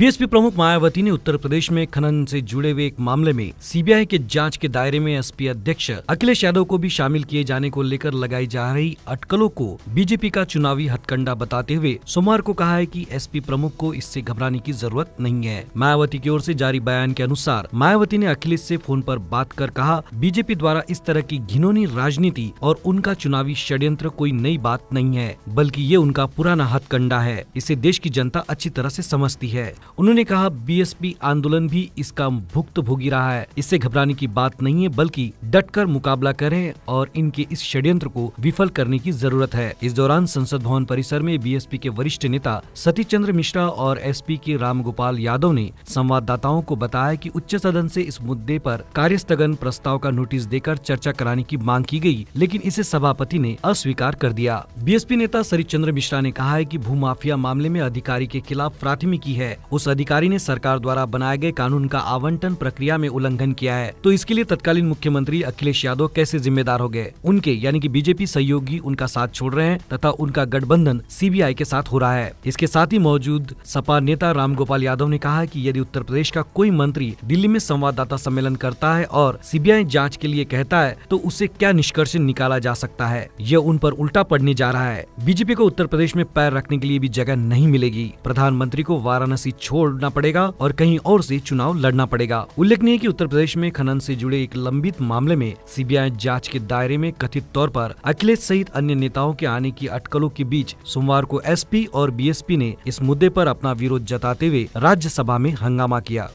BSP प्रमुख मायावती ने उत्तर प्रदेश में खनन से जुड़े हुए एक मामले में सीबीआई के जांच के दायरे में एसपी अध्यक्ष अखिलेश यादव को भी शामिल किए जाने को लेकर लगाई जा रही अटकलों को बीजेपी का चुनावी हथकंडा बताते हुए सोमवार को कहा है कि एसपी प्रमुख को इससे घबराने की जरूरत नहीं है मायावती की ओर ऐसी जारी बयान के अनुसार मायावती ने अखिलेश ऐसी फोन आरोप बात कर कहा बीजेपी द्वारा इस तरह की घिनौनी राजनीति और उनका चुनावी षड्यंत्र कोई नई बात नहीं है बल्कि ये उनका पुराना हथकंडा है इसे देश की जनता अच्छी तरह ऐसी समझती है उन्होंने कहा बीएसपी आंदोलन भी इसका भुक्त भोगी रहा है इससे घबराने की बात नहीं है बल्कि डटकर मुकाबला करें और इनके इस षड्यंत्र को विफल करने की जरूरत है इस दौरान संसद भवन परिसर में बीएसपी के वरिष्ठ नेता सतीश चंद्र मिश्रा और एसपी के रामगोपाल यादव ने संवाददाताओं को बताया कि उच्च सदन से इस मुद्दे पर कार्यस्थगन प्रस्ताव का नोटिस देकर चर्चा कराने की मांग की गई लेकिन इसे सभापति ने अस्वीकार कर दिया बीएसपी नेता सरित चंद्र मिश्रा ने कहा है कि भूमाफिया मामले में अधिकारी के खिलाफ प्राथमिकी है उस अधिकारी ने सरकार द्वारा बनाए गए कानून का आवंटन प्रक्रिया में उल्लंघन किया है तो इसके लिए तत्कालीन मुख्यमंत्री अखिलेश यादव कैसे जिम्मेदार हो गए उनके यानी कि बीजेपी सहयोगी उनका साथ छोड़ रहे हैं तथा उनका गठबंधन सीबीआई के साथ हो रहा है इसके साथ ही मौजूद सपा नेता गोपाल यादव ने कहा कि यदि उत्तर प्रदेश का कोई मंत्री दिल्ली में संवाददाता सम्मेलन करता है और सीबीआई जांच के लिए कहता है तो उसे क्या निष्कर्ष निकाला जा सकता है यह उन पर उल्टा पड़ने जा रहा है बीजेपी को उत्तर प्रदेश में पैर रखने के लिए भी जगह नहीं मिलेगी प्रधानमंत्री को वाराणसी छोड़ना पड़ेगा और कहीं और से चुनाव लड़ना पड़ेगा उल्लेखनीय कि उत्तर प्रदेश में खनन से जुड़े एक लंबित मामले में सीबीआई जांच के दायरे में कथित तौर पर अखिलेश सहित अन्य नेताओं के आने की अटकलों के बीच सोमवार को एसपी और बीएसपी ने इस मुद्दे पर अपना विरोध जताते हुए राज्यसभा में हंगामा किया